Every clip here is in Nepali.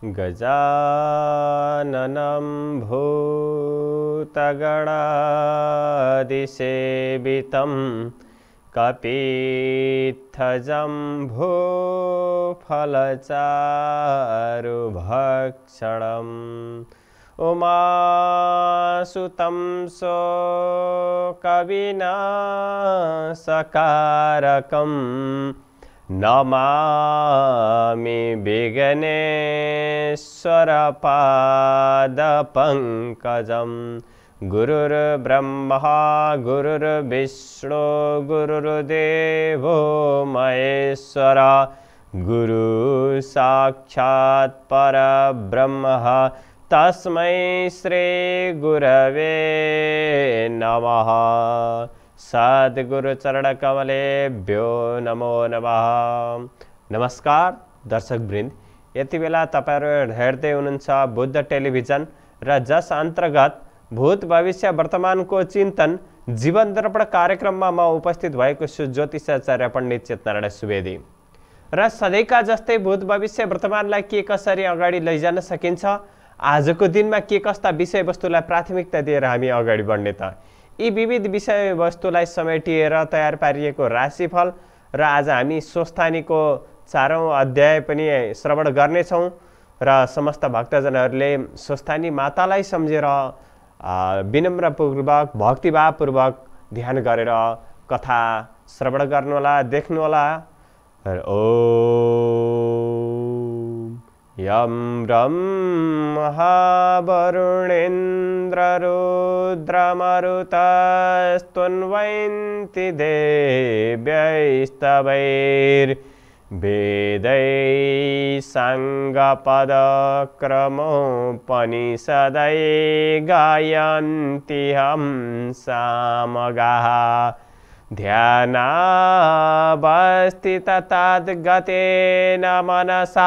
गजाननं भूतगणादिसेवितं कपीत्थजं भूफलचारुभक्षणम् उमासुतं कविना सकारकम् नमामि बिगने गुरुर्ब्रह्मा गुरुर्ब्रह्म गुरुर्विष्णो गुरुर्देवो गुरुसाक्षात् परब्रह्म तस्मै श्रीगुरवे नमः सद्गुरुचरणकमलेभ्यो नमो नमः नमस्कार दर्शक वृन्द यति बेला तपाईँहरू हेर्दै हुनुहुन्छ बुद्ध टेलिभिजन र जस अन्तर्गत भूत भविष्य वर्तमानको चिन्तन जीवन दर्पण कार्यक्रममा म उपस्थित भएको छु ज्योतिषाचार्य पण्डित चेतनारायण सुवेदी र सधैँका जस्तै भूत भविष्य वर्तमानलाई के कसरी अगाडि लैजान सकिन्छ आजको दिनमा के कस्ता विषयवस्तुलाई प्राथमिकता दिएर हामी अगाडि बढ्ने त यी विविध विषयवस्तुलाई समेटिएर तयार पारिएको राशिफल र आज हामी स्वस्थानीको चारौँ अध्याय पनि श्रवण गर्नेछौँ र समस्त भक्तजनहरूले स्वस्थानी मातालाई सम्झेर विनम्रपूर्वक भक्तिभावपूर्वक ध्यान गरेर कथा श्रवण गर्नुहोला देख्नुहोला ओ यं रं महावरुणेन्द्र रुद्रमरुतस्तुन्वयन्ति देव्यैस्तवैर्वेदै गायन्ति हं सामगः तताद्गतेन मनसा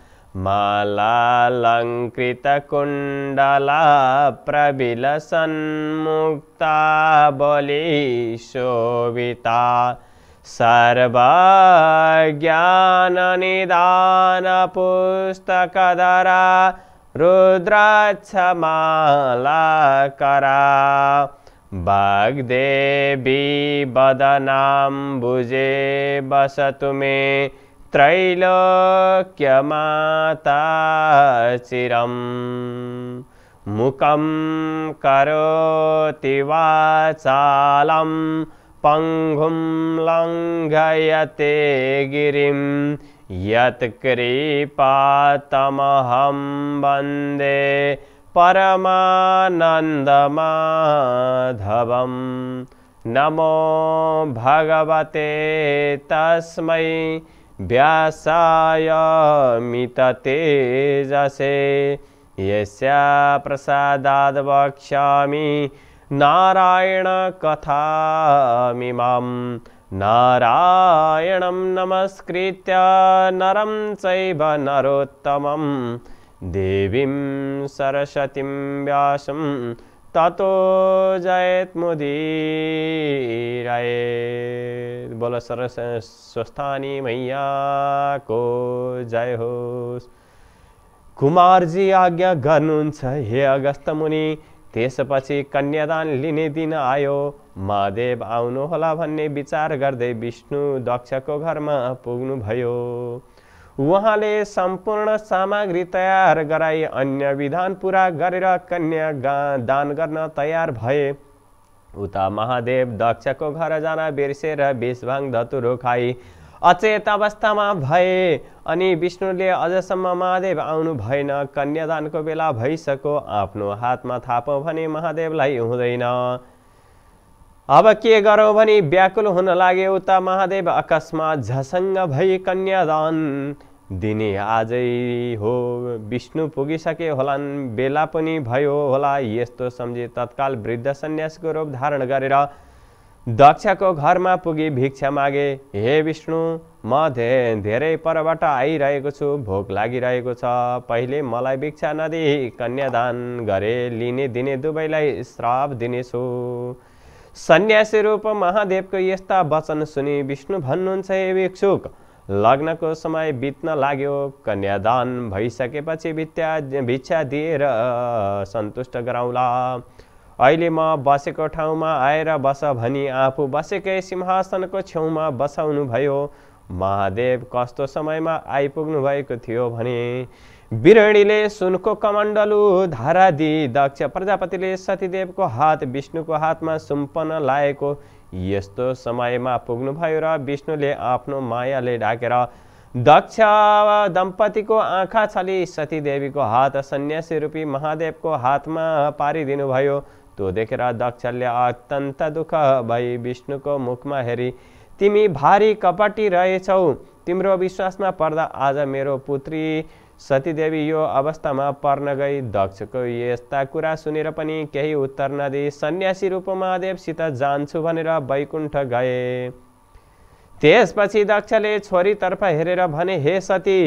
मालालङ्कृतकुण्डला प्रबिलसन्मुक्ता बलिशोभिता शोभिता सर्वज्ञाननिधान पुस्तकधरा रुद्राक्षमाला बदनां भुजे बसतु मे त्रैलोक्यमाताचिरं मुखं करोति वाचालं पङ्गुं लङ्घयते गिरिं यत्कृपातमहं वन्दे परमानन्दमाधवं नमो भगवते तस्मै व्यासायमितते जसे यस्या प्रसादाद् वक्ष्यामि नारायणकथामिमां नारायणं नमस्कृत्य नरं चैव नरोत्तमं देवीं सरस्वतीं व्यासम् तातो জয়েত মুদিরায়ে বল सरस स्वस्थानी मैयाको को जय होस् कुमारजी आज्ञा गर्नुहुन्छ हे अगस्त मुनि त्यसपछि कन्यादान लिने दिन आयो महादेव होला भन्ने विचार गर्दै विष्णु दक्षको घरमा पुग्नुभयो उहाँले सम्पूर्ण सामग्री तयार गराई अन्य विधान पुरा गरेर कन्या दान गर्न तयार भए उता महादेव दक्षको घर जान बिर्सेर विषभाङ धतुरो खाई अचेत अवस्थामा भए अनि विष्णुले अझसम्म महादेव आउनु भएन कन्यादानको बेला भइसक्यो आफ्नो हातमा थापौँ भने महादेवलाई हुँदैन अब के गरौँ भने व्याकुल हुन लाग्यो उता महादेव अकस्मात झसङ्ग भई कन्यादान दिने आजै हो विष्णु पुगिसके होलान् बेला पनि भयो होला यस्तो सम्झे तत्काल वृद्ध सन्यासको रूप धारण गरेर दक्षको घरमा पुगी भिक्षा मागे हे विष्णु म धे धेरै परबाट आइरहेको छु भोक लागिरहेको छ पहिले मलाई भिक्षा नदे कन्यादान गरे लिने दिने दुवैलाई श्राप दिनेछु सन्यासी रूप महादेवको यस्ता वचन सुनि विष्णु भन्नुहुन्छ हे भिक्षुक लग्नको समय बित्न लाग्यो कन्यादान भइसकेपछि भित्या भिक्षा दिएर सन्तुष्ट गराउँला अहिले म बसेको ठाउँमा आएर बस भनी आफू बसेकै सिंहासनको छेउमा बसाउनु भयो महादेव कस्तो समयमा आइपुग्नु भएको थियो भने बिरणीले सुनको कमण्डलु धारा दिई दक्ष प्रजापतिले सतीदेवको हात विष्णुको हातमा सुम्पन लाएको पुग्न भो रिष्णु ने आपो मया ले ढाक दक्ष को आँखा छली सतीदेवी को हाथ सन्यासी रूपी महादेव को हाथ में पारिदिनुभयो तो देख दक्षले अत्यंत दुख भई विष्णु को मुख में हेरी तिमी भारी कपटी रहे तिम्रो विश्वास में पर्दा आज मेरो पुत्री सतीदेवी यो अवस्थामा पर्न गई दक्षको यस्ता कुरा सुनेर पनि केही उत्तर नदी सन्यासी रूप महादेवसित जान्छु भनेर वैकुण्ठ गए त्यसपछि दक्षले छोरीतर्फ हेरेर भने हे सती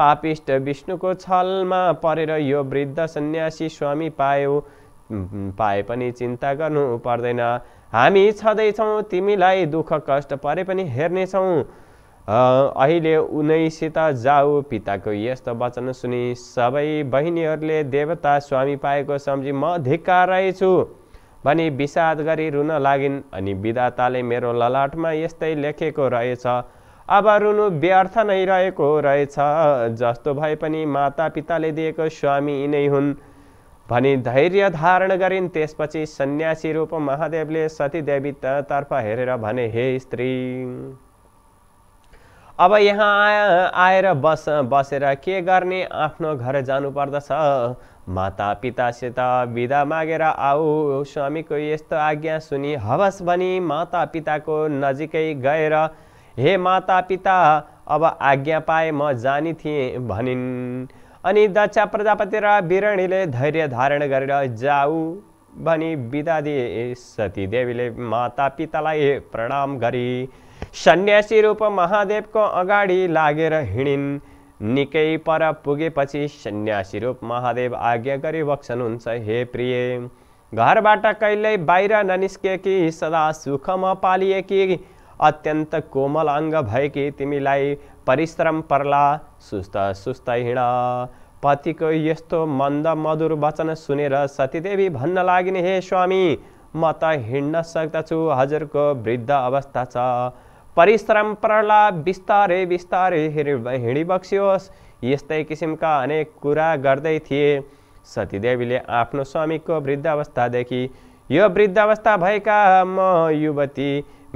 पापिष्ट विष्णुको छलमा परेर यो वृद्ध सन्यासी स्वामी पायौ पाए पनि चिन्ता गर्नु पर्दैन हामी छँदैछौँ तिमीलाई दुःख कष्ट परे पनि हेर्नेछौँ अहिले उनैसित जाऊ पिताको यस्तो वचन सुनि सबै बहिनीहरूले देवता स्वामी पाएको सम्झी म धिक्कारै छु भनी विषाद गरी रुन लागिन् अनि विधाताले मेरो ललाटमा यस्तै लेखेको रहेछ अब रुनु व्यर्थ नै रहेको रहेछ जस्तो भए पनि मातापिताले दिएको स्वामी यिनै हुन् भनी धैर्य धारण गरिन् त्यसपछि सन्यासी रूप महादेवले सतीदेवीतर्फ हेरेर भने हे स्त्री अब यहाँ आएर बस बसेर के गर्ने आफ्नो घर जानुपर्दछ माता पितासित विदा मागेर आऊ स्वामीको यस्तो आज्ञा सुनि हवस् भनी माता पिताको नजिकै गएर हे माता पिता अब आज्ञा पाए म जानी थिएँ भनिन् अनि दक्ष प्रजापति र बिरणीले धैर्य धारण गरेर जाऊ भनी बिदा दिए सतीदेवीले माता पितालाई प्रणाम गरी सन्यासी रूप महादेवको अगाडि लागेर हिँडिन् निकै पर पुगेपछि सन्यासी रूप महादेव आज्ञा गरी हुन्छ हे प्रिय घरबाट कहिल्यै बाहिर कि सदा सुखमा पालिएकी अत्यन्त कोमल अङ्ग भएकी तिमीलाई परिश्रम पर्ला सुस्त सुस्त हिँड पतिको यस्तो मन्द मधुर वचन सुनेर सतीदेवी भन्न लागिन् हे स्वामी म त हिँड्न सक्दछु हजुरको वृद्ध अवस्था छ परिश्रम प्रलाप बिस्तारै बिस्तारै हिँडी हिँडिबक्सियोस् यस्तै किसिमका अनेक कुरा गर्दै थिए सतीदेवीले आफ्नो स्वामीको वृद्धावस्थादेखि यो वृद्धावस्था भएका म युवती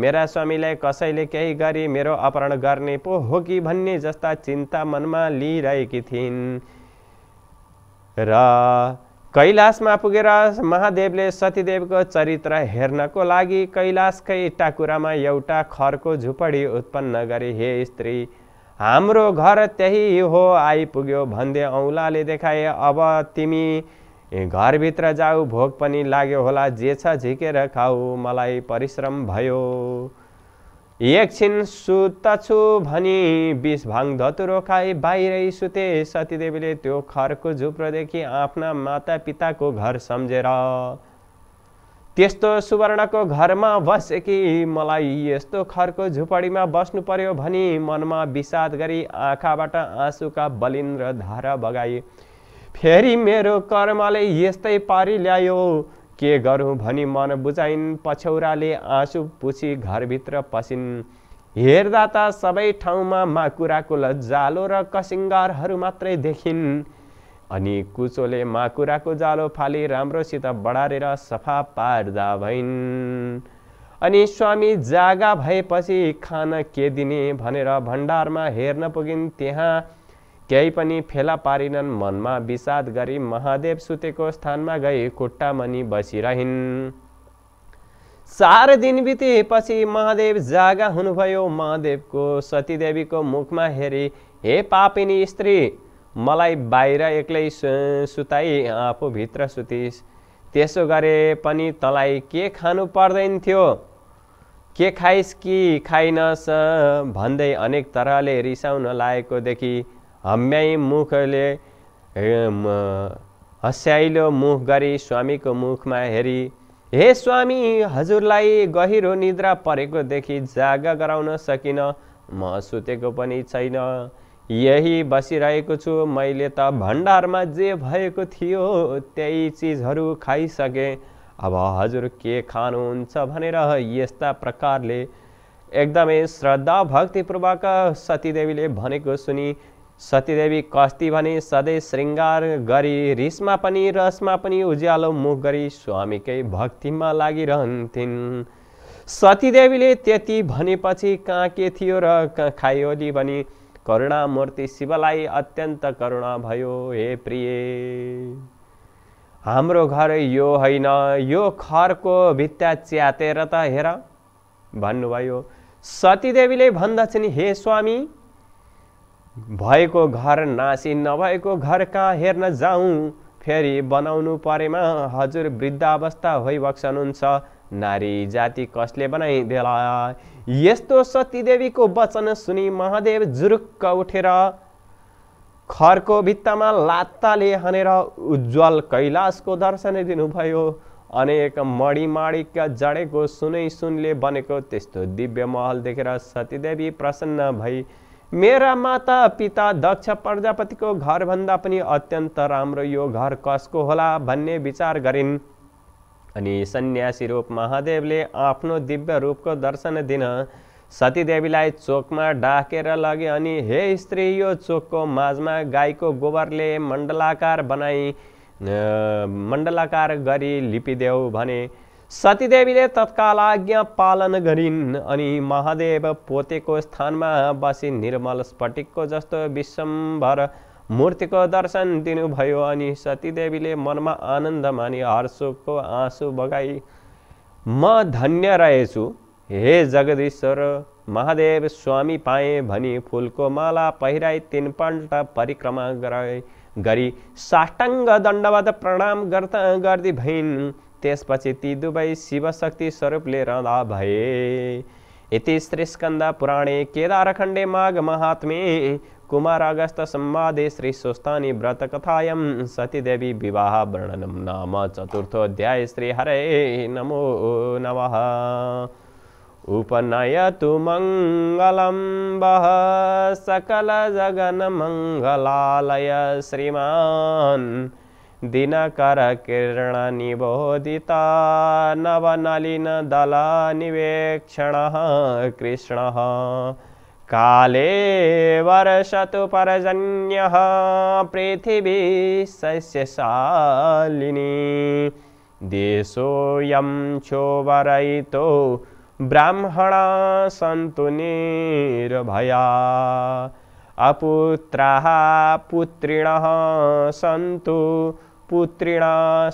मेरा स्वामीलाई कसैले केही गरी मेरो अपहरण गर्ने पो हो कि भन्ने जस्ता चिन्ता मनमा लिइरहेकी थिइन् र कैलाशमा पुगेर महादेवले सतीदेवको चरित्र हेर्नको लागि कैलाशकै टाकुरामा एउटा खरको झुपडी उत्पन्न गरे हे स्त्री हाम्रो घर त्यही हो आइपुग्यो भन्दै औँलाले देखाए अब तिमी घरभित्र जाऊ भोक पनि लाग्यो होला जे छ झिकेर खाऊ मलाई परिश्रम भयो एकछिन सुत्तछु भनी बिस भाङ धतुरो खाई बाहिरै सुते सतीदेवीले त्यो खरको झुप्रोदेखि आफ्ना माता पिताको घर सम्झेर त्यस्तो सुवर्णको घरमा बसे कि मलाई यस्तो खरको झुपडीमा बस्नु पर्यो भनी मनमा विषाद गरी आँखाबाट आँसुका बलिन्द्र धारा बगाए फेरि मेरो कर्मले यस्तै पारी ल्यायो के गरौँ भनी मन बुझाइन् पछौराले आँसु पुछी घरभित्र पसिन् हेर्दा त सबै ठाउँमा माकुराको लज्जालो र कसिङ्गारहरू मात्रै देखिन् अनि कुचोले माकुराको जालो फाली राम्रोसित बढारेर रा सफा पार्दा भइन् अनि स्वामी जागा भएपछि खान के दिने भनेर भण्डारमा हेर्न पुगिन् त्यहाँ केही पनि फेला पारिनन् मनमा विषाद गरी महादेव सुतेको स्थानमा गई खुट्टा मनि बसिरहन् चार दिन बितेपछि महादेव जागा हुनुभयो महादेवको सतीदेवीको मुखमा हेरी हे पापिनी स्त्री मलाई बाहिर एक्लै सुताई आफूभित्र सुतिस त्यसो गरे पनि तँलाई के खानु पर्दैन थियो के खाइस् कि खाइनस् भन्दै अनेक तरहले रिसाउन लागेको देखि हम्याई मुखले हस्याइलो मुख गरी स्वामीको मुखमा हेरी हे स्वामी हजुरलाई गहिरो निद्रा परेको देखि जागा गराउन सकिन म सुतेको पनि छैन यही बसिरहेको छु मैले त भण्डारमा जे भएको थियो त्यही चिजहरू खाइसकेँ अब हजुर के खानुहुन्छ भनेर यस्ता प्रकारले एकदमै श्रद्धा भक्तिपूर्वक सतीदेवीले भनेको सुनि सतीदेवी कस्ती भने सधैँ श्रृङ्गार गरी रिसमा पनि रसमा पनि उज्यालो मुख गरी स्वामीकै भक्तिमा लागिरहन्थिन् सतीदेवीले त्यति भनेपछि कहाँ के थियो र कहाँ नि भनी करुणामूर्ति शिवलाई अत्यन्त करुणा भयो हे प्रिय हाम्रो घर यो होइन यो खरको भित्ता च्यातेर त हेर भन्नुभयो सतीदेवीले भन्दछन् हे स्वामी भएको घर नासी नभएको घरका हेर्न जाउँ फेरि बनाउनु परेमा हजुर वृद्धावस्था हुन्छ नारी जाति कसले बनाइदेला यस्तो सतीदेवीको वचन सुनि महादेव जुरुक्क उठेर खरको भित्तामा लात्ताले हानेर उज्जवल कैलाशको दर्शन दिनुभयो अनेक मणिमाणिका जडेको सुनै सुनले बनेको त्यस्तो दिव्य महल देखेर सतीदेवी प्रसन्न भई मेरा माता पिता दक्ष प्रजापतिको घरभन्दा पनि अत्यन्त राम्रो यो घर कसको होला भन्ने विचार गरिन् अनि सन्यासी रूप महादेवले आफ्नो दिव्य रूपको दर्शन दिन सतीदेवीलाई चोकमा डाकेर लगे अनि हे स्त्री यो चोकको माझमा गाईको गोबरले मण्डलाकार बनाई मण्डलाकार गरी लिपिदेऊ भने सतीदेवीले तत्काल आज्ञा पालन गरिन् अनि महादेव पोतेको स्थानमा बसी निर्मल स्फटिकको जस्तो विश्वम्भर मूर्तिको दर्शन दिनुभयो अनि सतीदेवीले मनमा आनन्द माने हर्षोको आँसु बगाई म धन्य रहेछु हे जगदीश्वर महादेव स्वामी पाएँ भनी फुलको माला पहिराई तिनपल्ट परिक्रमा गरे गरी साष्टाङ्ग दण्डवत प्रणाम गर्दा गर्दै भइन् त्यसपछि ती दुवै शिवशक्ति स्वरूपले रहँदा भए यति श्रीस्कन्द पुराणे केदारखण्डे माघ महात्मे कुमार अगस्त सम्मादे श्री स्वस्तानी व्रतकथायां सतीदेवी विवाह वर्णनम नाम अध्याय श्री हरे नमो नमः उपनयतु मङ्गलं वः मङ्गलालय श्रीमान् दिनकरकिरणनिबोदिता नवनलिनदलानिवेक्षणः कृष्णः काले वर्षतु पर्जन्यः पृथिवी सस्यशालिनी देशोऽयं चोवरयितो ब्राह्मणा सन्तु निर्भया अपुत्राः पुत्रिणः सन्तु पुत्रिणा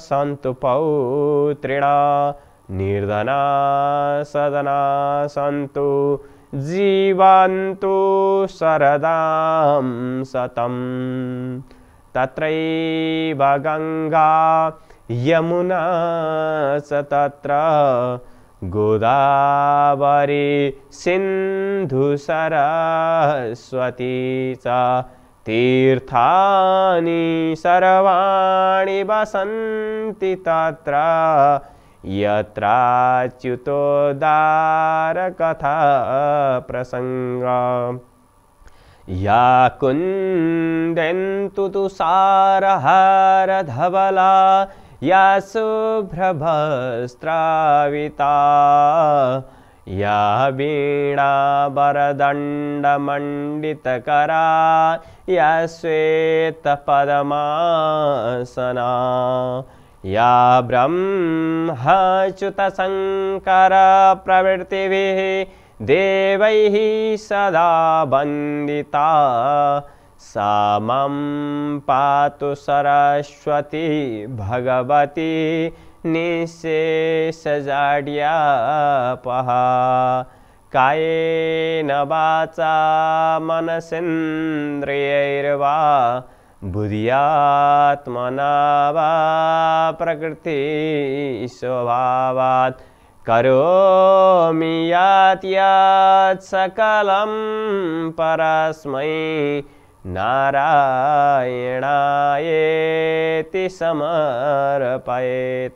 सन्तु पौत्रिणा सदना सन्तु जीवन्तु सरदां सतं तत्रैव गङ्गा यमुना च तत्र सिन्धु सिन्धुसरस्वती च तीर्थानि सर्वाणि वसन्ति तत्र यत्राच्युतोदारकथा प्रसङ्ग या कुन्दन्तु तु सारहारधवला या सुभ्रभस्त्राविता। या वीणा वरदण्डमण्डितकरा य श्वेतपदमासना या ब्रह्मच्युतशङ्करप्रवृत्तिभिः देवैः सदा वन्दिता सा मां पातु सरस्वती भगवती निशेषजाड्यापः कायेन वाचा मनसेन्द्रियैर्वा बुद्ध्यात्मना वा प्रकृतिस्वभावात् करोमि याति यात् सकलं परस्मै नारायणायेति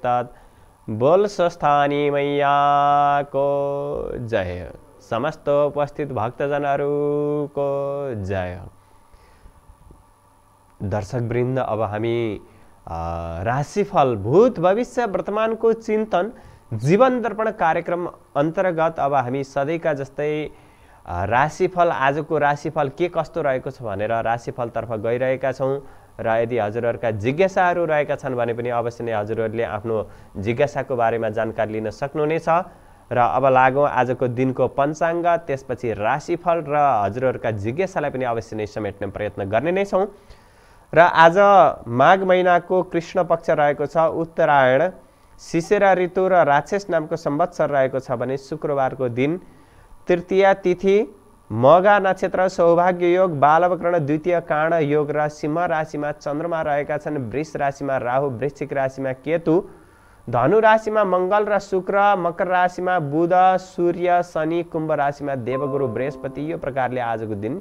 तत् बोल स्वस्थानी मैयाको जय समस्त उपस्थित भक्तजनहरूको जय दर्शकवृन्द अब हामी राशिफल भूत भविष्य वर्तमानको चिन्तन जीवन दर्पण कार्यक्रम अन्तर्गत अब हामी सधैँका जस्तै राशिफल आजको राशिफल के कस्तो रहेको छ भनेर राशिफलतर्फ गइरहेका छौँ र यदि हजुरहरूका जिज्ञासाहरू रहेका छन् भने पनि अवश्य नै हजुरहरूले आफ्नो जिज्ञासाको बारेमा जानकारी लिन सक्नुहुनेछ र अब लागौँ आजको दिनको पञ्चाङ्ग त्यसपछि राशिफल र हजुरहरूका जिज्ञासालाई पनि अवश्य नै समेट्ने प्रयत्न गर्ने नै छौँ र आज माघ महिनाको कृष्ण पक्ष रहेको छ उत्तरायण शिशेरा ऋतु र राक्षस नामको संवत्सर रहेको छ भने शुक्रबारको दिन तृतीया तिथि मगा नक्षत्र सौभाग्य योग बालवकरण द्वितीय काण योग र सिंह राशिमा चन्द्रमा रहेका छन् वृष राशिमा राहु वृश्चिक राशिमा केतु धनु राशिमा मङ्गल र शुक्र मकर राशिमा बुध सूर्य शनि कुम्भ राशिमा देवगुरु बृहस्पति यो प्रकारले आजको दिन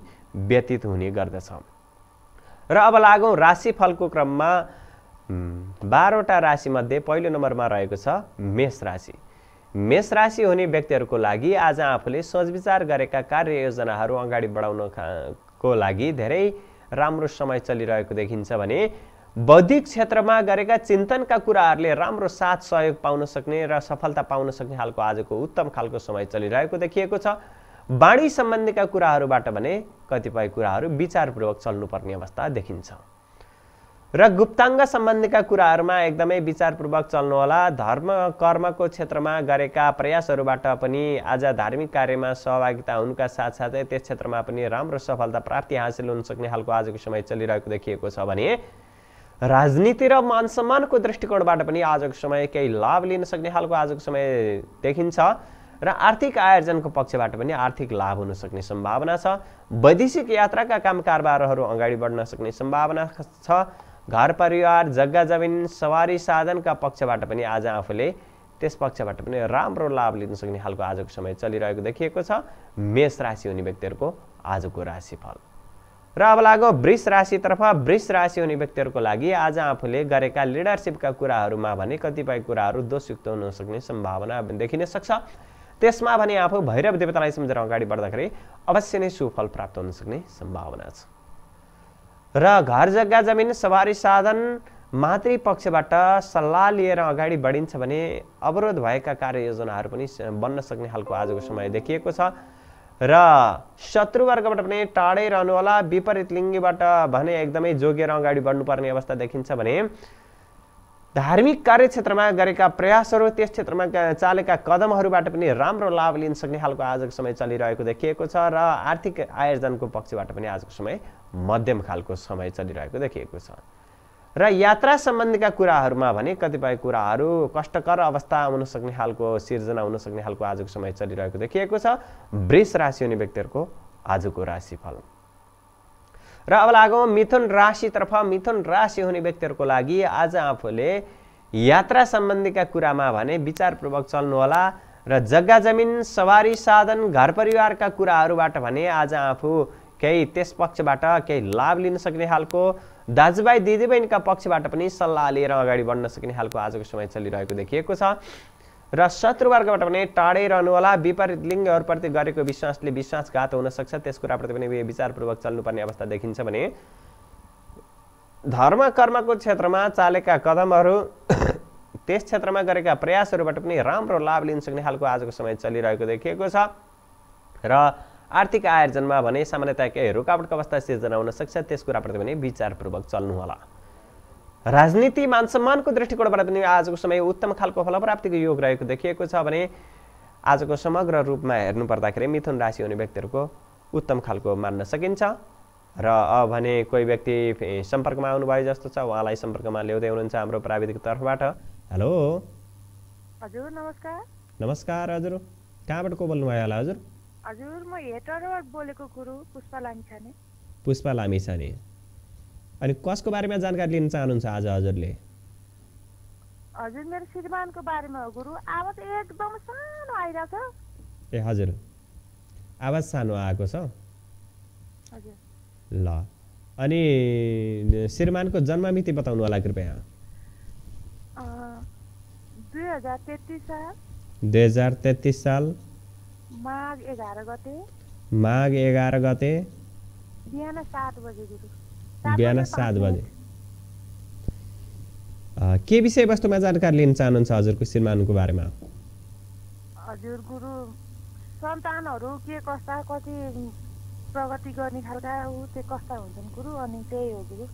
व्यतीत हुने गर्दछ र अब लागौँ राशिफलको क्रममा बाह्रवटा राशिमध्ये पहिलो नम्बरमा रहेको छ मेष राशि मेष राशि हुने व्यक्तिहरूको लागि आज आफूले सोचविचार गरेका कार्ययोजनाहरू अगाडि बढाउनको लागि धेरै राम्रो समय चलिरहेको देखिन्छ भने बौद्धिक क्षेत्रमा गरेका चिन्तनका कुराहरूले राम्रो साथ सहयोग पाउन सक्ने र सफलता पाउन सक्ने खालको आजको उत्तम खालको समय चलिरहेको देखिएको छ बाणी सम्बन्धीका कुराहरूबाट भने कतिपय कुराहरू विचारपूर्वक चल्नुपर्ने अवस्था देखिन्छ र गुप्ताङ्ग सम्बन्धीका कुराहरूमा एकदमै विचारपूर्वक चल्नुहोला धर्म कर्मको क्षेत्रमा गरेका प्रयासहरूबाट पनि आज धार्मिक कार्यमा सहभागिता हुनुका साथसाथै त्यस क्षेत्रमा पनि राम्रो सफलता प्राप्ति हासिल हुन सक्ने खालको आजको समय चलिरहेको देखिएको छ भने राजनीति र मान सम्मानको दृष्टिकोणबाट पनि आजको समय केही लाभ लिन सक्ने खालको आजको समय देखिन्छ र आर्थिक आयोजनको पक्षबाट पनि आर्थिक लाभ हुन सक्ने सम्भावना छ वैदेशिक यात्राका काम कारबारहरू अगाडि बढ्न सक्ने सम्भावना छ घर परिवार जग्गा जमिन सवारी साधनका पक्षबाट पनि आज आफूले त्यस पक्षबाट पनि राम्रो लाभ लिन सक्ने खालको आजको समय चलिरहेको देखिएको छ मेष राशि हुने व्यक्तिहरूको आजको राशिफल र अब लागो वृष राशितर्फ वृष राशि हुने व्यक्तिहरूको लागि आज आफूले गरेका लिडरसिपका कुराहरूमा भने कतिपय कुराहरू दोषयुक्त हुन सक्ने सम्भावना देखिन सक्छ त्यसमा भने आफू भैरव देवतालाई सम्झेर अगाडि बढ्दाखेरि अवश्य नै सुफल प्राप्त हुन सक्ने सम्भावना छ र घर जग्गा जमिन सवारी साधन मातृपक्षबाट सल्लाह लिएर अगाडि बढिन्छ भने अवरोध भएका कार्ययोजनाहरू पनि बन्न सक्ने खालको आजको समय देखिएको छ र शत्रुवर्गबाट पनि टाढै रहनुहोला विपरीत लिङ्गीबाट भने एकदमै जोगिएर अगाडि बढ्नुपर्ने अवस्था देखिन्छ भने धार्मिक कार्यक्षेत्रमा गरेका प्रयासहरू त्यस क्षेत्रमा चालेका कदमहरूबाट पनि राम्रो लाभ लिन सक्ने खालको आजको समय चलिरहेको देखिएको छ र आर्थिक आयोजनको पक्षबाट पनि आजको समय मध्यम खालको समय चलिरहेको देखिएको छ र यात्रा सम्बन्धीका कुराहरूमा भने कतिपय कुराहरू कष्टकर अवस्था आउन सक्ने खालको सिर्जना हुन सक्ने खालको आजको समय चलिरहेको देखिएको छ वृष राशि हुने व्यक्तिहरूको आजको राशिफल र अब लागौँ मिथुन राशितर्फ मिथुन राशि हुने व्यक्तिहरूको लागि आज आफूले यात्रा सम्बन्धीका कुरामा भने विचारपूर्वक चल्नुहोला र जग्गा जमिन सवारी साधन घर परिवारका कुराहरूबाट भने आज आफू केही त्यस पक्षबाट केही लाभ लिन सक्ने खालको दाजुभाइ दिदीबहिनीका पक्षबाट पनि सल्लाह लिएर अगाडि बढ्न सक्ने खालको आजको समय चलिरहेको देखिएको छ र शत्रुवर्गबाट पनि टाढै रहनुहोला विपरीत लिङ्गहरूप्रति गरेको विश्वासले विश्वासघात हुनसक्छ त्यस कुराप्रति पनि यो विचारपूर्वक चल्नुपर्ने अवस्था देखिन्छ भने धर्म कर्मको क्षेत्रमा चालेका कदमहरू त्यस क्षेत्रमा गरेका प्रयासहरूबाट पनि राम्रो लाभ लिन सक्ने खालको आजको समय चलिरहेको देखिएको छ र आर्थिक आयोजनमा भने सामान्यतया केही रुकावटको अवस्था सिर्जना हुनसक्छ त्यस कुराप्रति पनि विचारपूर्वक चल्नुहोला राजनीति मान सम्मानको दृष्टिकोणबाट पनि आजको समय उत्तम खालको फलप्राप्तिको योग रहेको देखिएको छ भने आजको समग्र रूपमा हेर्नु पर्दाखेरि मिथुन राशि हुने व्यक्तिहरूको उत्तम खालको मान्न सकिन्छ र अब भने कोही व्यक्ति सम्पर्कमा आउनुभयो जस्तो छ उहाँलाई सम्पर्कमा ल्याउँदै हुनुहुन्छ हाम्रो प्राविधिक तर्फबाट हेलो हजुर नमस्कार नमस्कार हजुर कहाँबाट को बोल्नुभयो होला हजुर हजुर म हेटरबाट बोलेको गुरु पुष्पा लामिछाने पुष्पा लामिछाने अनि कसको बारेमा जानकारी लिन चाहनुहुन्छ आज हजुरले हजुर मेरो श्रीमानको बारेमा हो गुरु आवाज एकदम सानो आइरहेको ए हजुर आवाज सानो आएको छ ल अनि श्रीमानको जन्ममिति बताउनु होला कृपया दुई हजार तेत्तिस साल माघ एघार गते माघ एघार गते बिहान सात बजे गुरु बिहान सात बजे के विषयवस्तुमा जानकारी लिन चाहनुहुन्छ हजुरको श्रीमानको बारेमा हजुर गुरु सन्तानहरू के कस्ता कति प्रगति गर्ने खालका ऊ त्यो कस्ता हुन्छन् गुरु अनि त्यही हो गुरु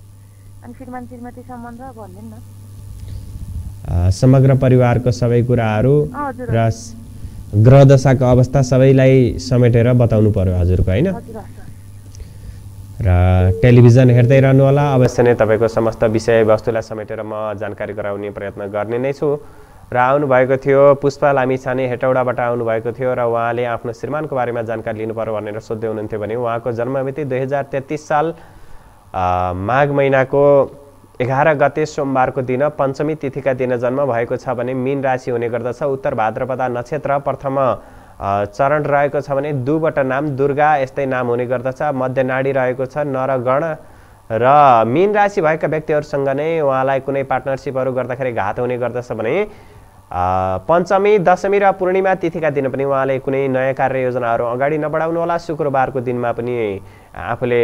अनि श्रीमान श्रीमती सम्बन्ध भनिदिनु न समग्र परिवारको सबै कुराहरू र ग्रह दशाको अवस्था सबैलाई समेटेर बताउनु पर्यो हजुरको होइन र टेलिभिजन हेर्दै रहनुहोला अवश्य नै तपाईँको समस्त विषयवस्तुलाई समेटेर म जानकारी गराउने प्रयत्न गर्ने नै छु र आउनुभएको थियो पुष्पा लामी छाने हेटौडाबाट आउनुभएको थियो र उहाँले आफ्नो श्रीमानको बारेमा जानकारी लिनु पर्यो भनेर सोध्दै हुनुहुन्थ्यो भने उहाँको जन्ममिति दुई हजार तेत्तिस साल माघ महिनाको एघार गते सोमबारको दिन पञ्चमी तिथिका दिन जन्म भएको छ भने मीन राशि हुने गर्दछ उत्तर भाद्रपदा नक्षत्र प्रथम चरण रहेको छ भने दुईवटा नाम दुर्गा यस्तै नाम हुने गर्दछ मध्यनाडी रहेको छ नरगण र मीन राशि भएका व्यक्तिहरूसँग नै उहाँलाई कुनै पार्टनरसिपहरू गर्दाखेरि घात हुने गर्दछ भने पञ्चमी दशमी र पूर्णिमा तिथिका दिन पनि उहाँले कुनै नयाँ कार्ययोजनाहरू अगाडि नबढाउनुहोला शुक्रबारको दिनमा पनि आफूले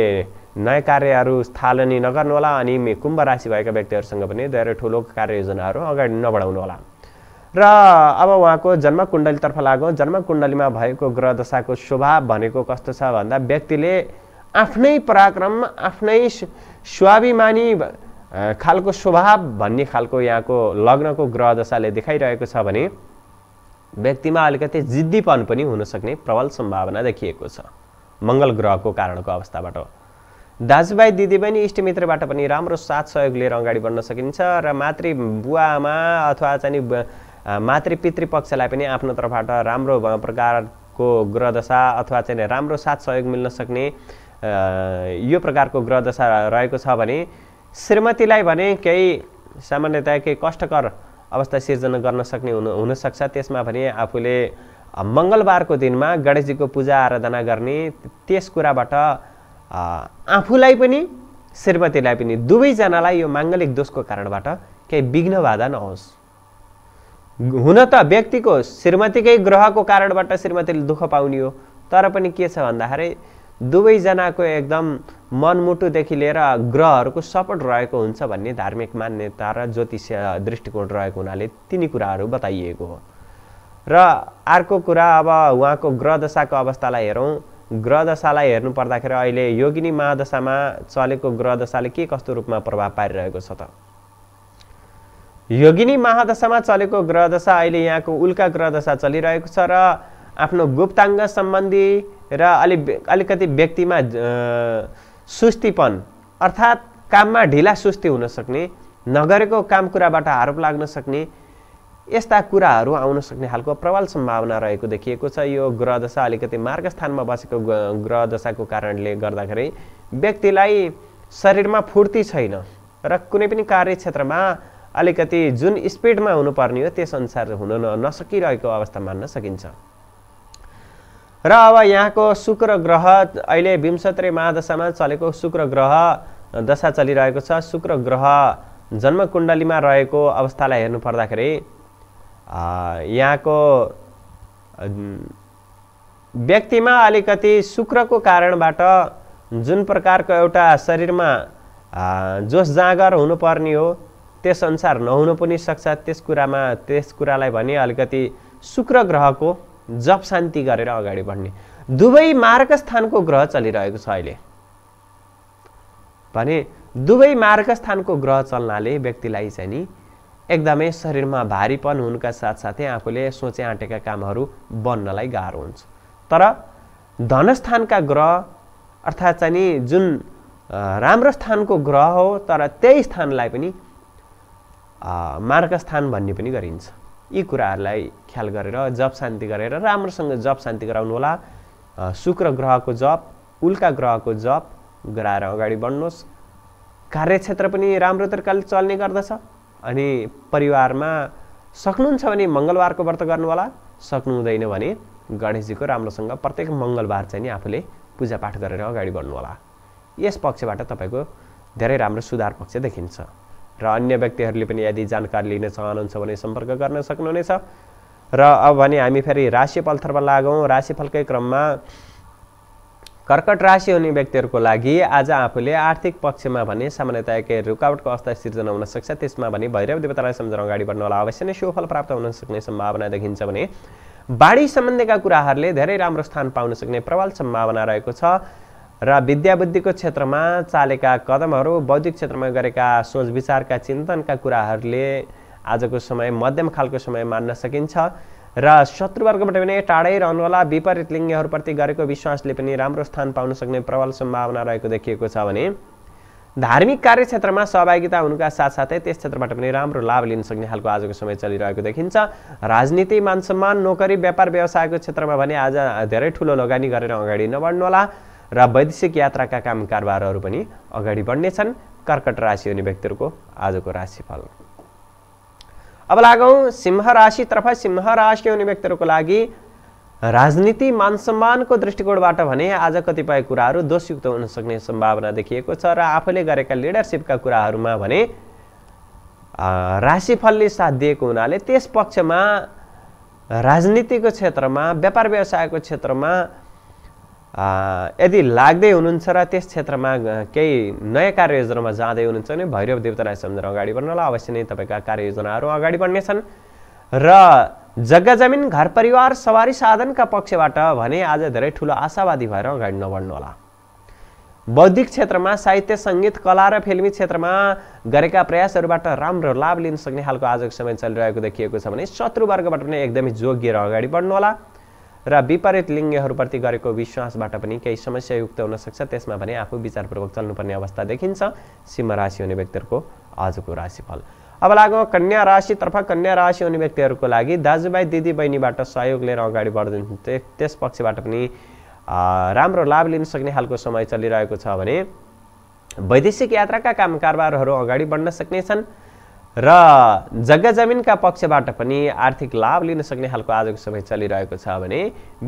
नयाँ कार्यहरू थालनी नगर्नुहोला अनि कुम्भ राशि भएका व्यक्तिहरूसँग पनि धेरै ठुलो कार्ययोजनाहरू अगाडि नबढाउनुहोला र अब उहाँको जन्मकुण्डलीतर्फ लागौँ जन्मकुण्डलीमा भएको ग्रह दशाको स्वभाव भनेको कस्तो छ भन्दा व्यक्तिले आफ्नै पराक्रम आफ्नै स्वाभिमानी खालको स्वभाव भन्ने खालको यहाँको लग्नको ग्रह दशाले देखाइरहेको छ भने व्यक्तिमा अलिकति जिद्दीपन पनि हुनसक्ने प्रबल सम्भावना देखिएको छ मङ्गल ग्रहको कारणको अवस्थाबाट दाजुभाइ दिदीबहिनी इष्टमित्रबाट पनि राम्रो साथ सहयोग लिएर अगाडि बढ्न सकिन्छ र मातृ बुवा आमा अथवा चाहिँ मातृ पितृपक्षलाई पनि आफ्नो तर्फबाट राम्रो प्रकारको ग्रहदशा अथवा चाहिँ राम्रो साथ सहयोग मिल्न सक्ने यो प्रकारको ग्रहदशा रहेको छ भने श्रीमतीलाई भने केही सामान्यतया केही कष्टकर अवस्था सिर्जना गर्न सक्ने हुनु हुनसक्छ त्यसमा भने आफूले मङ्गलबारको दिनमा गणेशजीको पूजा आराधना गर्ने त्यस कुराबाट आफूलाई पनि श्रीमतीलाई पनि दुवैजनालाई यो माङ्गलिक दोषको कारणबाट केही विघ्न बाधा नहोस् हुन त व्यक्तिको श्रीमतीकै ग्रहको कारणबाट श्रीमतीले दुःख पाउने हो तर पनि के छ भन्दाखेरि दुवैजनाको एकदम मनमुटुदेखि लिएर ग्रहहरूको सपोर्ट रहेको हुन्छ भन्ने धार्मिक मान्यता र ज्योतिष दृष्टिकोण रहेको हुनाले तिनी कुराहरू बताइएको हो र अर्को कुरा अब उहाँको ग्रह दशाको अवस्थालाई हेरौँ दशालाई हेर्नु पर्दाखेरि अहिले योगिनी महादशामा चलेको ग्रह दशाले के कस्तो रूपमा प्रभाव पारिरहेको छ त योगिनी महादशामा चलेको ग्रहदशा अहिले यहाँको उल्का ग्रहदशा चलिरहेको छ र आफ्नो गुप्ताङ्ग सम्बन्धी र अलि अलिकति व्यक्तिमा सुस्तीपन अर्थात् काममा ढिला सुस्ती हुन सक्ने नगरेको काम कुराबाट आरोप लाग्न सक्ने यस्ता कुराहरू आउन सक्ने खालको प्रबल सम्भावना रहेको देखिएको छ यो ग्रहदशा अलिकति मार्गस्थानमा बसेको ग्रहदशाको कारणले गर्दाखेरि व्यक्तिलाई शरीरमा फुर्ती छैन र कुनै पनि कार्यक्षेत्रमा अलिकति जुन स्पिडमा हुनुपर्ने हो त्यसअनुसार हुन न नसकिरहेको अवस्था मान्न सकिन्छ र अब यहाँको शुक्र ग्रह अहिले विंशत्रे महादशामा चलेको शुक्र ग्रह दशा चलिरहेको छ शुक्र ग्रह जन्मकुण्डलीमा रहेको अवस्थालाई हेर्नु पर्दाखेरि यहाँको व्यक्तिमा अलिकति शुक्रको कारणबाट जुन प्रकारको एउटा शरीरमा जोस जाँगर हुनुपर्ने हो त्यसअनुसार नहुन पनि सक्छ त्यस कुरामा त्यस कुरालाई भने अलिकति शुक्र ग्रहको जप शान्ति गरेर अगाडि बढ्ने दुवै मार्गस्थानको ग्रह चलिरहेको छ अहिले भने दुवै मार्गस्थानको ग्रह चल्नाले व्यक्तिलाई चाहिँ नि एकदमै शरीरमा भारीपन हुनुका साथसाथै आफूले सोचे आँटेका कामहरू बन्नलाई गाह्रो हुन्छ तर धनस्थानका ग्रह अर्थात् चाहिँ नि जुन राम्रो स्थानको ग्रह हो तर त्यही स्थानलाई पनि मार्गस्थान भन्ने पनि गरिन्छ यी कुराहरूलाई ख्याल गरेर जप शान्ति गरेर राम्रोसँग जप शान्ति गराउनुहोला शुक्र ग्रहको जप उल्का ग्रहको जप गराएर अगाडि बढ्नुहोस् कार्यक्षेत्र पनि राम्रो तरिकाले चल्ने गर्दछ अनि परिवारमा सक्नुहुन्छ भने मङ्गलबारको व्रत गर्नु गर्नुहोला सक्नुहुँदैन भने गणेशजीको राम्रोसँग प्रत्येक मङ्गलबार चाहिँ नि आफूले पूजापाठ गरेर अगाडि बढ्नुहोला यस पक्षबाट तपाईँको धेरै राम्रो सुधार पक्ष देखिन्छ र अन्य व्यक्तिहरूले पनि यदि जानकारी लिन चाहनुहुन्छ भने सम्पर्क गर्न सक्नुहुनेछ र अब भने हामी फेरि राशिफलतर्फ लागौँ राशिफलकै क्रममा कर्कट राशि हुने व्यक्तिहरूको लागि आज आफूले आर्थिक पक्षमा भने सामान्यतया केही रुकावटको अवस्था सिर्जना हुन सक्छ त्यसमा भने भैरव देवतालाई सम्झेर अगाडि बढ्नु होला अवश्य नै सुफल प्राप्त हुन सक्ने सम्भावना देखिन्छ भने बाढी सम्बन्धीका कुराहरूले धेरै राम्रो स्थान पाउन सक्ने प्रबल सम्भावना रहेको छ र विद्याबुद्धिको क्षेत्रमा चालेका कदमहरू बौद्धिक क्षेत्रमा गरेका सोच विचारका चिन्तनका कुराहरूले आजको समय मध्यम खालको समय मान्न सकिन्छ र शत्रुवर्गबाट पनि टाढै रहनुहोला विपरीत लिङ्गहरूप्रति गरेको विश्वासले पनि राम्रो स्थान पाउन सक्ने प्रबल सम्भावना रहेको देखिएको छ भने धार्मिक कार्यक्षेत्रमा सहभागिता हुनुका साथसाथै त्यस क्षेत्रबाट पनि राम्रो लाभ लिन सक्ने खालको आजको समय चलिरहेको देखिन्छ राजनीति मान सम्मान नोकरी व्यापार व्यवसायको क्षेत्रमा भने आज धेरै ठुलो लगानी गरेर अगाडि नबढ्नुहोला र वैदेशिक यात्राका काम कारबारहरू पनि अगाडि बढ्नेछन् कर्कट राशि हुने व्यक्तिहरूको आजको राशिफल अब लागौँ सिंह राशितर्फ सिंह राशि हुने व्यक्तिहरूको लागि राजनीति मान सम्मानको दृष्टिकोणबाट भने आज कतिपय कुराहरू दोषयुक्त हुन सक्ने सम्भावना देखिएको छ र आफूले गरेका लिडरसिपका कुराहरूमा भने राशिफलले साथ दिएको हुनाले त्यस पक्षमा राजनीतिको क्षेत्रमा व्यापार व्यवसायको क्षेत्रमा यदि लाग्दै हुनुहुन्छ र त्यस क्षेत्रमा केही नयाँ कार्ययोजनामा जाँदै हुनुहुन्छ भने भैरव देवतालाई सम्झेर अगाडि बढ्नलाई अवश्य नै तपाईँका कार्ययोजनाहरू अगाडि बढ्नेछन् र जग्गा जमिन घर परिवार सवारी साधनका पक्षबाट भने आज धेरै ठुलो आशावादी भएर अगाडि नबढ्नुहोला बौद्धिक क्षेत्रमा साहित्य सङ्गीत कला र फिल्मी क्षेत्रमा गरेका प्रयासहरूबाट राम्रो लाभ लिन सक्ने खालको आजको समय चलिरहेको देखिएको छ भने शत्रुवर्गबाट पनि एकदमै जोगिएर अगाडि बढ्नुहोला र विपरीत लिङ्गहरूप्रति गरेको विश्वासबाट पनि केही समस्यायुक्त हुनसक्छ त्यसमा भने आफू विचारपूर्वक चल्नुपर्ने अवस्था देखिन्छ सिंह राशि हुने व्यक्तिहरूको आजको राशिफल अब लागौँ कन्या राशितर्फ कन्या राशि हुने व्यक्तिहरूको लागि दाजुभाइ दिदीबहिनीबाट सहयोग लिएर अगाडि बढ्दैन त्यस पक्षबाट पनि राम्रो लाभ लिन सक्ने खालको समय चलिरहेको छ भने वैदेशिक यात्राका काम कारबारहरू अगाडि बढ्न सक्नेछन् र जग्गा जमिनका पक्षबाट पनि आर्थिक लाभ लिन सक्ने खालको आजको समय चलिरहेको छ भने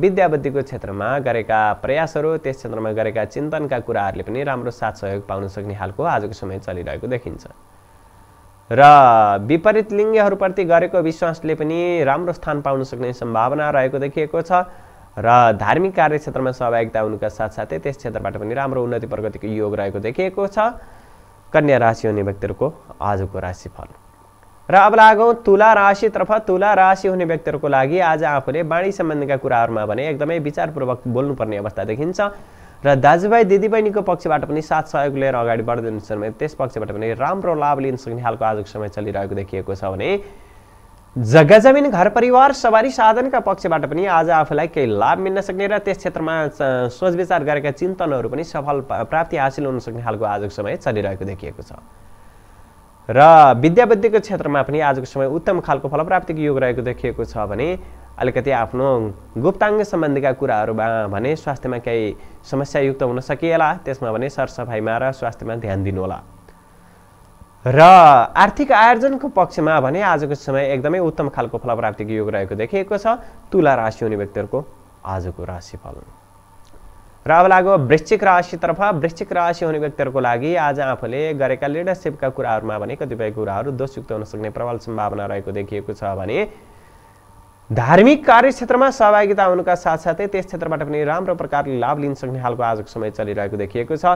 विद्यावधिको क्षेत्रमा गरेका प्रयासहरू त्यस क्षेत्रमा गरेका चिन्तनका कुराहरूले पनि राम्रो साथ सहयोग पाउन सक्ने खालको आजको समय चलिरहेको देखिन्छ र विपरीत लिङ्गहरूप्रति गरेको विश्वासले पनि राम्रो स्थान पाउन सक्ने सम्भावना रहेको देखिएको छ र धार्मिक कार्यक्षेत्रमा सहभागिता हुनुका साथसाथै त्यस क्षेत्रबाट पनि राम्रो उन्नति प्रगतिको योग रहेको देखिएको छ कन्या राशि हुने व्यक्तिहरूको आजको राशिफल र अब लागौँ तुला राशितर्फ तुला राशि हुने व्यक्तिहरूको लागि आज आफूले बाणी सम्बन्धका कुराहरूमा भने एकदमै विचारपूर्वक बोल्नुपर्ने अवस्था देखिन्छ र दाजुभाइ दिदीबहिनीको पक्षबाट पनि साथ सहयोग लिएर अगाडि बढिदिनु समेत त्यस पक्षबाट पनि राम्रो लाभ लिन सक्ने खालको आजको समय चलिरहेको देखिएको छ भने जग्गा जमिन घर परिवार सवारी साधनका पक्षबाट पनि आज आफूलाई केही लाभ मिल्न सक्ने र त्यस क्षेत्रमा सोच विचार गरेका चिन्तनहरू पनि सफल प्राप्ति हासिल हुन सक्ने खालको आजको समय चलिरहेको देखिएको छ र विद्यावृद्धिको क्षेत्रमा पनि आजको समय उत्तम खालको फलप्राप्तिको योग रहेको देखिएको छ भने अलिकति आफ्नो गुप्ताङ्ग सम्बन्धीका कुराहरूमा भने स्वास्थ्यमा केही समस्यायुक्त हुन सकिएला त्यसमा भने सरसफाइमा र स्वास्थ्यमा ध्यान दिनुहोला र आर्थिक आयोजनको पक्षमा भने आजको समय एकदमै उत्तम खालको फलप्राप्तिको योग रहेको देखिएको छ तुला राशि हुने व्यक्तिहरूको आजको राशिफल र अब लाग्यो वृश्चिक राशितर्फ वृश्चिक राशि हुने व्यक्तिहरूको लागि आज आफूले गरेका लिडरसिपका कुराहरूमा भने कतिपय कुराहरू दोषयुक्त हुन सक्ने प्रबल सम्भावना रहेको देखिएको छ भने धार्मिक कार्यक्षेत्रमा सहभागिता हुनुका साथसाथै त्यस क्षेत्रबाट पनि राम्रो प्रकारले लाभ लिन सक्ने खालको आजको समय चलिरहेको देखिएको छ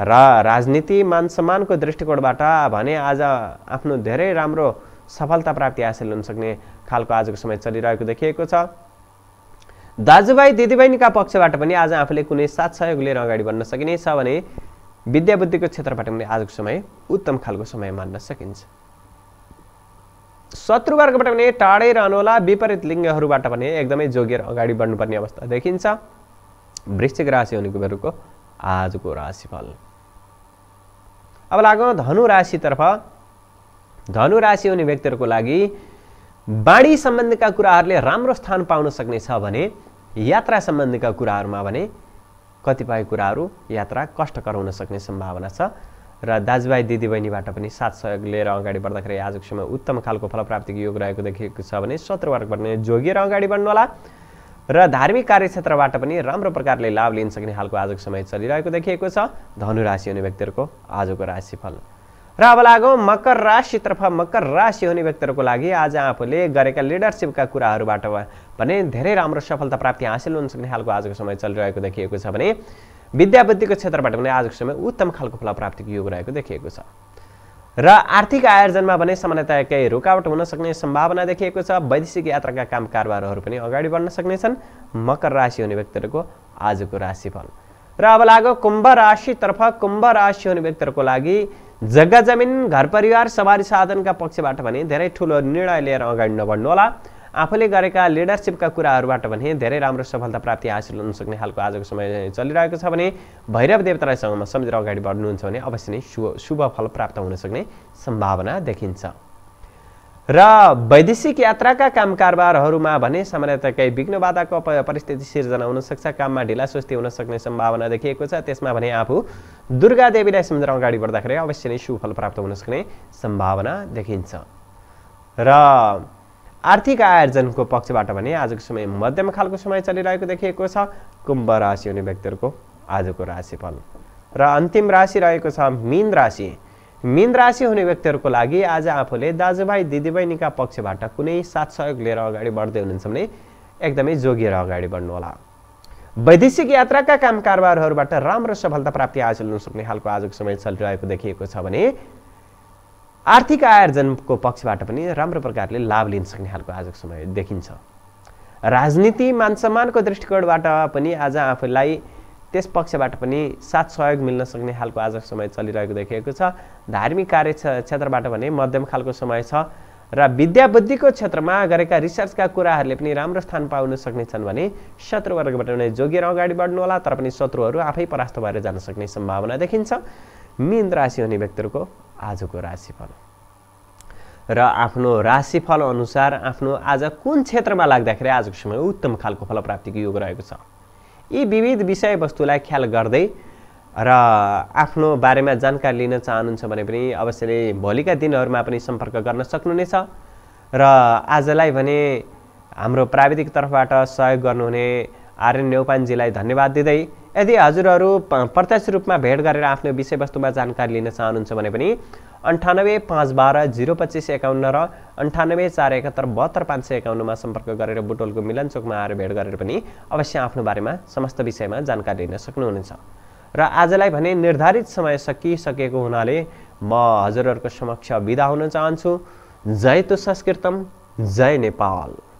र राजनीति मान सम्मानको दृष्टिकोणबाट भने आज आफ्नो धेरै राम्रो सफलता प्राप्ति हासिल हुन सक्ने खालको आजको समय चलिरहेको देखिएको छ दाजुभाइ दिदीबहिनीका पक्षबाट पनि आज आफूले कुनै साथ सहयोग लिएर अगाडि बढ्न सकिनेछ भने विद्याबुद्धिको क्षेत्रबाट पनि आजको समय उत्तम खालको समय मान्न सकिन्छ शत्रुवर्गबाट पनि टाढै रहनुहोला विपरीत लिङ्गहरूबाट पनि एकदमै जोगिएर अगाडि बढ्नुपर्ने अवस्था देखिन्छ वृश्चिक राशि हुनेको आजको राशिफल अब लाग्यो धनु राशितर्फ धनु राशि हुने व्यक्तिहरूको लागि बाढी सम्बन्धीका कुराहरूले राम्रो स्थान पाउन सक्नेछ भने यात्रा सम्बन्धीका कुराहरूमा भने कतिपय कुराहरू यात्रा कष्टकर हुन सक्ने सम्भावना छ र दाजुभाइ दिदीबहिनीबाट पनि साथ सहयोग लिएर अगाडि बढ्दाखेरि आजको समय उत्तम खालको फलप्राप्तिको योग रहेको देखिएको छ भने सत्र वर्ग बढ्ने जोगिएर अगाडि होला र धार्मिक कार्यक्षेत्रबाट पनि राम्रो प्रकारले लाभ लिन सक्ने खालको आजको समय चलिरहेको देखिएको छ धनुराशि हुने व्यक्तिहरूको आजको राशिफल र अब लाग मकर राशितर्फ मकर राशि हुने व्यक्तिहरूको लागि आज आफूले गरेका लिडरसिपका कुराहरूबाट भने धेरै राम्रो सफलता प्राप्ति हासिल हुन सक्ने खालको आजको समय चलिरहेको देखिएको छ भने विद्याबुद्धिको क्षेत्रबाट पनि आजको समय उत्तम खालको प्राप्तिको योग रहेको देखिएको छ र आर्थिक आयोजनमा भने सामान्यतया केही रुकावट हुन सक्ने सम्भावना देखिएको छ वैदेशिक यात्राका काम कारोबारहरू पनि अगाडि बढ्न सक्नेछन् मकर राशि हुने व्यक्तिहरूको आजको राशिफल र अब लाग्यो कुम्भ राशितर्फ कुम्भ राशि हुने व्यक्तिहरूको लागि जग्गा जमिन घर परिवार सवारी साधनका पक्षबाट भने धेरै ठुलो निर्णय लिएर अगाडि होला आफूले गरेका लिडरसिपका कुराहरूबाट भने धेरै राम्रो सफलता प्राप्ति हासिल हुन सक्ने खालको आजको समय चलिरहेको छ भने भैरव देवतालाईसँगमा सम्झेर अगाडि बढ्नुहुन्छ भने अवश्य नै शुभ शुभ फल प्राप्त हुन सक्ने सम्भावना देखिन्छ र वैदेशिक यात्राका काम कारबारहरूमा भने सामान्यतः केही विघ्न बाधाको परिस्थिति सिर्जना हुनसक्छ काममा ढिला सुस्ती हुन सक्ने सम्भावना देखिएको छ त्यसमा भने आफू दुर्गा देवीलाई सम्झेर अगाडि बढ्दाखेरि अवश्य नै शुभ प्राप्त हुन सक्ने सम्भावना देखिन्छ र आर्थिक आयोजनको पक्षबाट भने आजको समय मध्यम खालको समय चलिरहेको देखिएको छ कुम्भ राशि हुने व्यक्तिहरूको आजको राशिफल र अन्तिम राशि रहेको छ मिन राशि मिन राशि हुने व्यक्तिहरूको लागि आज आफूले दाजुभाइ दिदीबहिनीका पक्षबाट कुनै साथ सहयोग लिएर अगाडि बढ्दै हुनुहुन्छ भने एकदमै जोगिएर अगाडि बढ्नुहोला वैदेशिक यात्राका काम कारोबारहरूबाट राम्रो सफलता प्राप्ति हासिल हुन सक्ने खालको आजको समय चलिरहेको देखिएको छ भने आर्थिक आर्जनको पक्षबाट पनि राम्रो प्रकारले लाभ लिन सक्ने खालको आजको समय देखिन्छ राजनीति मान सम्मानको दृष्टिकोणबाट पनि आज आफूलाई त्यस पक्षबाट पनि साथ सहयोग मिल्न सक्ने खालको आजको समय चलिरहेको देखिएको छ धार्मिक कार्य क्षेत्रबाट भने मध्यम खालको समय छ र विद्या बुद्धिको क्षेत्रमा गरेका रिसर्चका कुराहरूले पनि राम्रो स्थान पाउन सक्ने छन् भने शत्रुवर्गबाट नै जोगिएर अगाडि बढ्नु होला तर पनि शत्रुहरू आफै परास्त भएर जान सक्ने सम्भावना देखिन्छ मिन राशि हुने व्यक्तिहरूको आजको राशिफल र आफ्नो राशिफल अनुसार आफ्नो आज कुन क्षेत्रमा लाग्दाखेरि आजको समय उत्तम खालको फलप्राप्तिको योग रहेको छ यी विविध विषयवस्तुलाई ख्याल गर्दै र आफ्नो बारेमा जानकारी लिन चाहनुहुन्छ भने पनि अवश्यले भोलिका दिनहरूमा पनि सम्पर्क गर्न सक्नुहुनेछ र आजलाई भने हाम्रो प्राविधिक तर्फबाट सहयोग गर्नुहुने आर्यन न्यौपानजीलाई धन्यवाद दिँदै यदि हजुरहरू प्रत्यक्ष रूपमा भेट गरेर आफ्नो विषयवस्तुमा जानकारी लिन चाहनुहुन्छ भने पनि अन्ठानब्बे पाँच बाह्र जिरो पच्चिस एकाउन्न र अन्ठानब्बे चार एकात्तर बहत्तर पाँच सय एकाउन्नमा सम्पर्क गरेर बुटोलको मिलन चोकमा आएर भेट गरेर पनि अवश्य आफ्नो बारेमा समस्त विषयमा जानकारी लिन सक्नुहुनेछ र आजलाई भने निर्धारित समय सकिसकेको हुनाले म हजुरहरूको समक्ष विदा हुन चाहन्छु जय तु संस्कृतम जय नेपाल